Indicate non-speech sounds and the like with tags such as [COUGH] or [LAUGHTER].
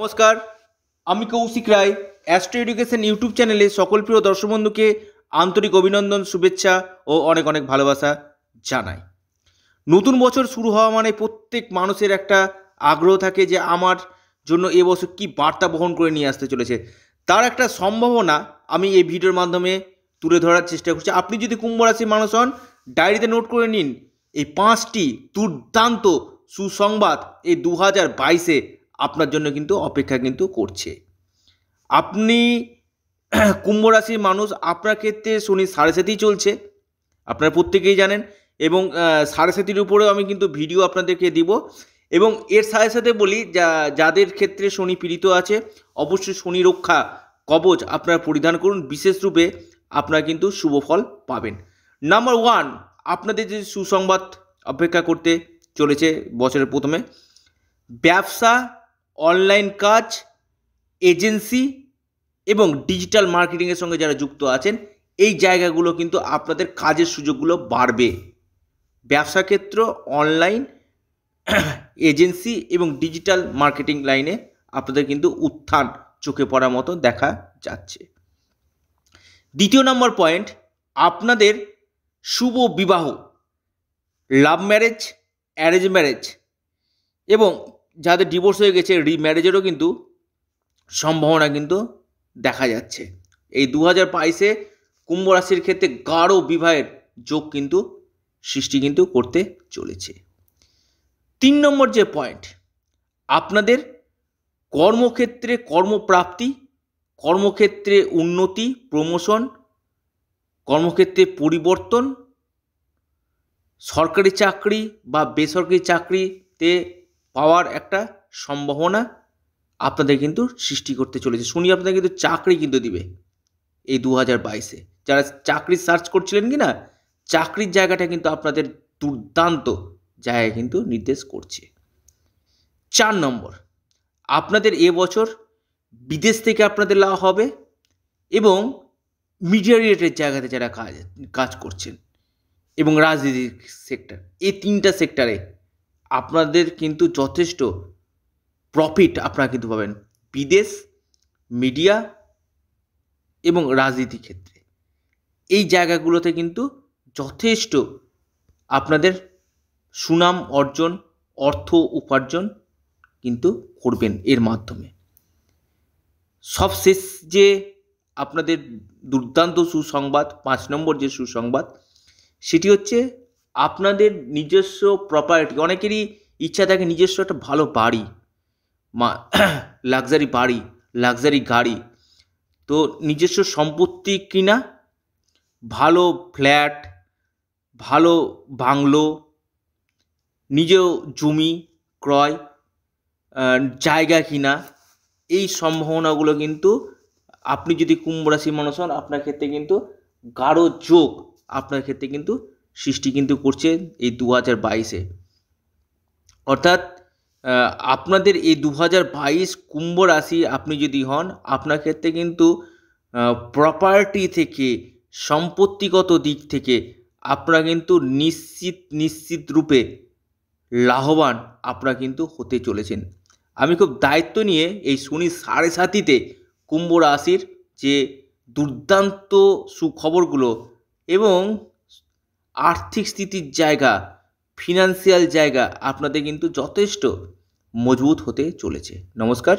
নমস্কার আমি Kaushik Roy astro education YouTube চ্যানেলে সকল প্রিয় দর্শক বন্ধুকে আন্তরিক অভিনন্দন শুভেচ্ছা ও অনেক অনেক ভালোবাসা জানাই নতুন বছর শুরু হওয়া মানে প্রত্যেক মানুষের একটা আগ্রহ থাকে যে আমার জন্য এবছর কি বার্তা বহন করে নিয়ে আসতে চলেছে তার একটা সম্ভাবনা আমি এই ভিডিওর মাধ্যমে তুলে ধরার চেষ্টা করছি আপনি যদি কুম্ভ রাশির মানুষ হন ডায়েরিতে নোট করে নিন এই পাঁচটি দুর্দান্ত সুসংবাদ এই দু হাজার বাইশে আপনার জন্য কিন্তু অপেক্ষা কিন্তু করছে আপনি [CLEARS THROAT] কুম্ভ রাশির মানুষ আপনার ক্ষেত্রে শনি সাড়ে সাতেই চলছে আপনারা প্রত্যেকেই জানেন এবং সাড়ে সাতির উপরেও আমি কিন্তু ভিডিও আপনাদেরকে দিব এবং এর সাথে সাথে বলি যা যাদের ক্ষেত্রে শনি পীড়িত আছে অবশ্যই শনি রক্ষা কবচ আপনারা পরিধান করুন বিশেষ রূপে আপনারা কিন্তু শুভ ফল পাবেন নাম্বার ওয়ান আপনাদের যে সুসংবাদ অপেক্ষা করতে চলেছে বছরের প্রথমে ব্যবসা অনলাইন কাজ এজেন্সি এবং ডিজিটাল মার্কেটিংয়ের সঙ্গে যারা যুক্ত আছেন এই জায়গাগুলো কিন্তু আপনাদের কাজের সুযোগগুলো বাড়বে ব্যবসা ক্ষেত্র অনলাইন এজেন্সি এবং ডিজিটাল মার্কেটিং লাইনে আপনাদের কিন্তু উত্থান চোখে পড়ার মতো দেখা যাচ্ছে দ্বিতীয় নম্বর পয়েন্ট আপনাদের শুভ বিবাহ লাভ ম্যারেজ অ্যারেঞ্জ ম্যারেজ এবং যাদের ডিভোর্স হয়ে গেছে রিম্যারেজেরও কিন্তু সম্ভাবনা কিন্তু দেখা যাচ্ছে এই দু হাজার বাইশে কুম্ভ রাশির ক্ষেত্রে গাঢ় বিবাহের যোগ কিন্তু সৃষ্টি কিন্তু করতে চলেছে তিন নম্বর যে পয়েন্ট আপনাদের কর্মক্ষেত্রে কর্মপ্রাপ্তি কর্মক্ষেত্রে উন্নতি প্রমোশন কর্মক্ষেত্রে পরিবর্তন সরকারি চাকরি বা বেসরকারি চাকরিতে পাওয়ার একটা সম্ভাবনা আপনাদের কিন্তু সৃষ্টি করতে চলেছে শুনি আপনাদের কিন্তু চাকরি কিন্তু দিবে এই দু হাজার বাইশে যারা চাকরি সার্চ করছিলেন কি না চাকরির জায়গাটা কিন্তু আপনাদের দুর্দান্ত জায়গায় কিন্তু নির্দেশ করছে চার নম্বর আপনাদের এবছর বিদেশ থেকে আপনাদের লাভ হবে এবং মিডিয়া রিলেটেড জায়গাতে যারা কাজ কাজ করছেন এবং রাজনীতির সেক্টর এই তিনটা সেক্টরে আপনাদের কিন্তু যথেষ্ট প্রফিট আপনারা কিন্তু পাবেন বিদেশ মিডিয়া এবং রাজনীতি ক্ষেত্রে এই জায়গাগুলোতে কিন্তু যথেষ্ট আপনাদের সুনাম অর্জন অর্থ উপার্জন কিন্তু করবেন এর মাধ্যমে সবশেষ যে আপনাদের দুর্দান্ত সুসংবাদ পাঁচ নম্বর যে সুসংবাদ সেটি হচ্ছে আপনাদের নিজস্ব প্রপার্টি অনেকেরই ইচ্ছা থাকে নিজস্ব একটা ভালো বাড়ি মা লাক্সারি বাড়ি লাক্সারি গাড়ি তো নিজস্ব সম্পত্তি কিনা ভালো ফ্ল্যাট ভালো বাংলো নিজেও জমি ক্রয় জায়গা কিনা এই সম্ভাবনাগুলো কিন্তু আপনি যদি কুম্ভ মানুষ হন আপনার ক্ষেত্রে কিন্তু গাঢ় যোগ আপনার ক্ষেত্রে কিন্তু সৃষ্টি কিন্তু করছে এই দু হাজার বাইশে অর্থাৎ আপনাদের এই দু হাজার বাইশ কুম্ভ রাশি আপনি যদি হন আপনার ক্ষেত্রে কিন্তু প্রপার্টি থেকে সম্পত্তিগত দিক থেকে আপনারা কিন্তু নিশ্চিত নিশ্চিত রূপে লাভবান আপনারা কিন্তু হতে চলেছেন আমি খুব দায়িত্ব নিয়ে এই শনি সাড়ে সাতিতে কুম্ভ রাশির যে দুর্দান্ত সুখবরগুলো এবং আর্থিক স্থিতির জায়গা ফিনান্সিয়াল জায়গা আপনাদের কিন্তু যথেষ্ট মজবুত হতে চলেছে নমস্কার